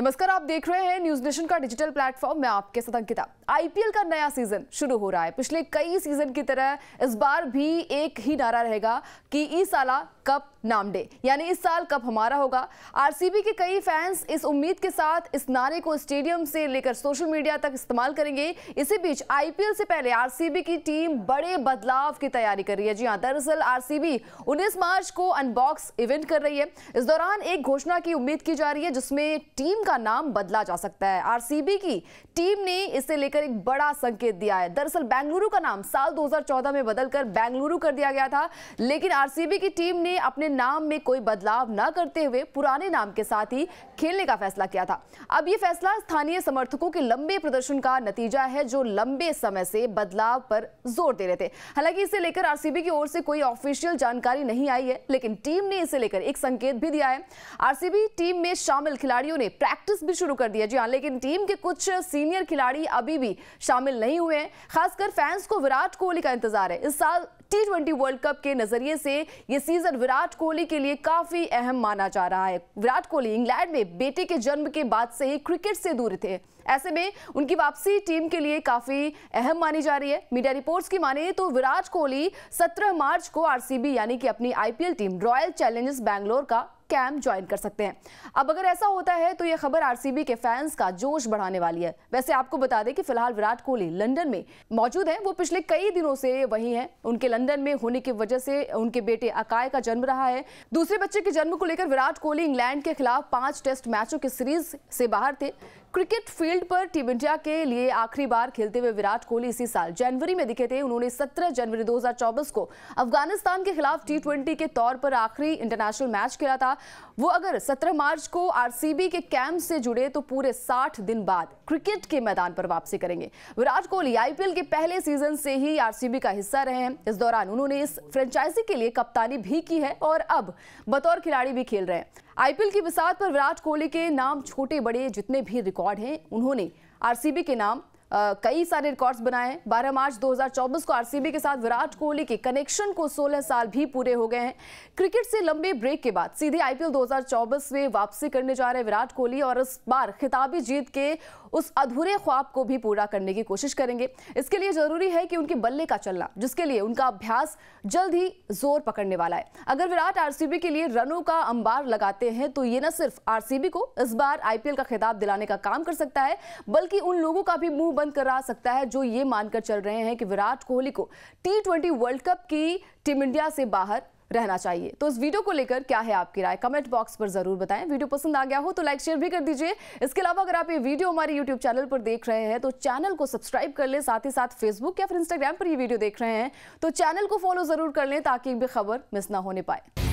नमस्कार आप देख रहे हैं न्यूज नेशन का डिजिटल प्लेटफॉर्म में आपके साथ अंकिता आईपीएल का नया सीजन शुरू हो रहा है पिछले कई सीजन की तरह इस बार भी एक ही नारा रहेगा कि ई साला कप नाम डे यानी इस साल कप हमारा होगा आरसीबी के कई फैंस इस उम्मीद के साथ इस नारे को स्टेडियम से लेकर सोशल मीडिया तक इस्तेमाल करेंगे इसी बीच आईपीएल से पहले आरसीबी की टीम बड़े बदलाव की तैयारी कर रही है जी हाँ दरअसल आरसीबी 19 मार्च को अनबॉक्स इवेंट कर रही है इस दौरान एक घोषणा की उम्मीद की जा रही है जिसमें टीम का नाम बदला जा सकता है आर की टीम ने इसे लेकर एक बड़ा संकेत दिया है दरअसल बेंगलुरु का नाम साल 2014 में बदलकर बेंगलुरु कर दिया गया था लेकिन आरसीबी की टीम ने ने अपने नाम में कोई बदलाव न करते हुए पुराने नाम के साथ ही खेलने का फैसला किया था अब ये फैसला स्थानीय समर्थकों के लंबे प्रदर्शन का नतीजा है जो लंबे समय से बदलाव पर जोर दे रहे थे हालांकि इसे लेकर आरसीबी की ओर से कोई ऑफिशियल जानकारी नहीं आई है लेकिन टीम ने इसे लेकर एक संकेत भी दिया है आरसीबी टीम में शामिल खिलाड़ियों ने प्रैक्टिस भी शुरू कर दिया जी हाँ लेकिन टीम के कुछ सीनियर खिलाड़ी अभी भी शामिल नहीं हुए हैं खासकर फैंस को विराट कोहली का इंतजार है इस साल टी वर्ल्ड कप के नजरिए से यह सीजन विराट कोहली के लिए काफी अहम माना जा रहा है विराट कोहली इंग्लैंड में बेटे के जन्म के बाद से ही क्रिकेट से दूर थे ऐसे में उनकी वापसी टीम के लिए काफी अहम मानी जा रही है मीडिया रिपोर्ट्स की माने तो विराट कोहली 17 मार्च को आरसीबी यानी कि अपनी IPL team Royal Challengers Bangalore का कैंप ज्वाइन कर सकते हैं अब अगर ऐसा होता है तो यह खबर आरसीबी के फैंस का जोश बढ़ाने वाली है वैसे आपको बता दें कि फिलहाल विराट कोहली लंदन में मौजूद हैं वो पिछले कई दिनों से वहीं हैं उनके लंदन में होने की वजह से उनके बेटे अकाय का जन्म रहा है दूसरे बच्चे के जन्म को लेकर विराट कोहली इंग्लैंड के खिलाफ पांच टेस्ट मैचों की सीरीज से बाहर थे क्रिकेट फील्ड पर टीम इंडिया के लिए आखिरी बार खेलते हुए विराट कोहली इसी साल जनवरी में दिखे थे उन्होंने 17 जनवरी 2024 को अफगानिस्तान के खिलाफ टी के तौर पर आखिरी इंटरनेशनल मैच खेला था वो अगर 17 मार्च को आरसीबी के कैंप से जुड़े तो पूरे 60 दिन बाद क्रिकेट के मैदान पर वापसी करेंगे विराट कोहली आईपीएल के पहले सीजन से ही आर का हिस्सा रहे हैं इस दौरान उन्होंने इस फ्रेंचाइजी के लिए कप्तानी भी की है और अब बतौर खिलाड़ी भी खेल रहे हैं आईपीएल की विसात पर विराट कोहली के नाम छोटे बड़े जितने भी रिकॉर्ड हैं उन्होंने आरसीबी के नाम कई सारे रिकॉर्ड्स बनाए हैं 12 मार्च 2024 को आरसीबी के साथ विराट कोहली के कनेक्शन को 16 साल भी पूरे हो गए हैं क्रिकेट से लंबे ब्रेक के बाद सीधे आईपीएल 2024 में वापसी करने जा रहे विराट कोहली और इस बार खिताबी जीत के उस अधूरे ख्वाब को भी पूरा करने की कोशिश करेंगे इसके लिए जरूरी है कि उनके बल्ले का चलना जिसके लिए उनका अभ्यास जल्द ही जोर पकड़ने वाला है अगर विराट आरसीबी के लिए रनों का अंबार लगाते हैं तो ये न सिर्फ आरसीबी को इस बार आईपीएल का खिताब दिलाने का काम कर सकता है बल्कि उन लोगों का भी मुंह बंद करा सकता है जो ये मानकर चल रहे हैं कि विराट कोहली को टी ट्वेंटी वर्ल्ड कप की टीम इंडिया से बाहर रहना चाहिए तो इस वीडियो को लेकर क्या है आपकी राय कमेंट बॉक्स पर जरूर बताएं वीडियो पसंद आ गया हो तो लाइक शेयर भी कर दीजिए इसके अलावा अगर आप ये वीडियो हमारे यूट्यूब चैनल पर देख रहे हैं तो चैनल को सब्सक्राइब कर लें साथ ही साथ फेसबुक या फिर इंस्टाग्राम पर ये वीडियो देख रहे हैं तो चैनल को फॉलो जरूर कर लें ताकि भी खबर मिस ना होने पाए